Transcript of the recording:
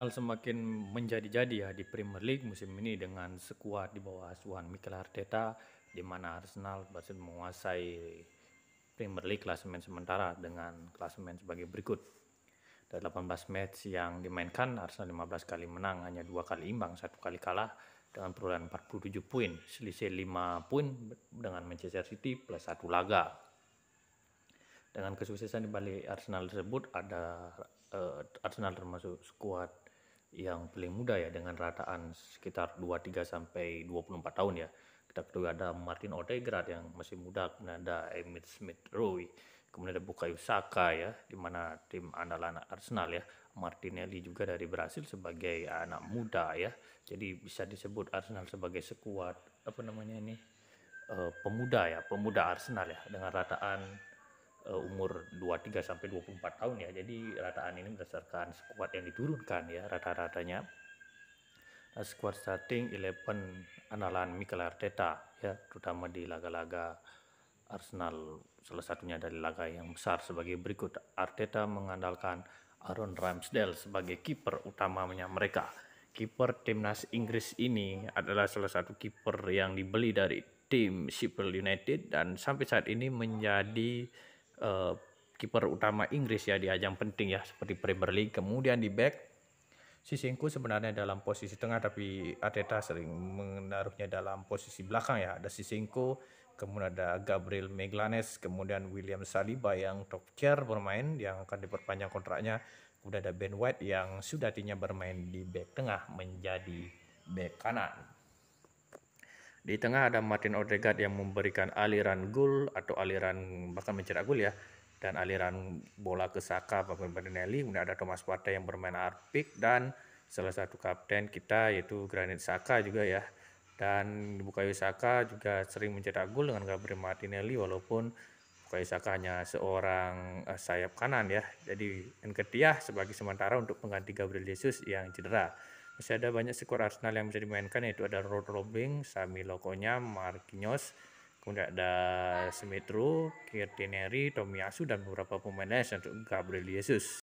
Hal semakin menjadi-jadi ya di Premier League musim ini dengan sekuat di bawah asuhan Mikel Arteta di mana Arsenal berhasil menguasai Premier League klasemen sementara dengan klasemen sebagai berikut. Dari 18 match yang dimainkan, Arsenal 15 kali menang, hanya dua kali imbang, satu kali kalah dengan perolehan 47 poin, selisih 5 poin dengan Manchester City plus satu laga. Dengan kesuksesan di balik Arsenal tersebut ada eh, Arsenal termasuk skuad yang paling muda ya dengan rataan sekitar 23 sampai 24 tahun ya. Kita kedua ada Martin Odegaard yang masih muda, kemudian ada Emil Smith Rowe, kemudian ada Bukayo Saka ya, di mana tim andalan Arsenal ya. Martinelli juga dari Brasil sebagai anak muda ya. Jadi bisa disebut Arsenal sebagai sekuat apa namanya ini? Uh, pemuda ya, pemuda Arsenal ya dengan rataan uh, umur 23 sampai 24 tahun ya. Jadi rataan ini berdasarkan squad yang diturunkan ya rata-ratanya. Uh, squad starting 11 andalan Mikel Arteta ya, terutama di laga-laga Arsenal. Salah satunya dari laga yang besar sebagai berikut. Arteta mengandalkan Aaron Ramsdale sebagai kiper utamanya mereka. Kiper timnas Inggris ini adalah salah satu kiper yang dibeli dari tim Sheffield United dan sampai saat ini menjadi uh, kiper utama Inggris ya di ajang penting ya seperti Premier League. Kemudian di back Sisingku sebenarnya dalam posisi tengah tapi Arteta sering menaruhnya dalam posisi belakang ya. Ada Sisingku, kemudian ada Gabriel Meglanes, kemudian William Saliba yang top chair bermain yang akan diperpanjang kontraknya. Kemudian ada Ben White yang sudah tinya bermain di back tengah menjadi back kanan. Di tengah ada Martin Odegaard yang memberikan aliran gol atau aliran bahkan mencetak gol ya dan aliran bola ke Saka bagaimana Bernelli, kemudian ada Thomas Partey yang bermain arpik dan salah satu kapten kita yaitu Granit Saka juga ya. Dan Bukayo Saka juga sering mencetak gol dengan Gabriel Martinelli walaupun Bukayo Saka hanya seorang eh, sayap kanan ya. Jadi Nketiah sebagai sementara untuk pengganti Gabriel Jesus yang cedera. Masih ada banyak skor Arsenal yang bisa dimainkan yaitu ada Rod Robling, Sami Lokonya, Marquinhos, kemudian ada Smith Rowe, Tomiyasu dan beberapa pemain lain untuk Gabriel Jesus.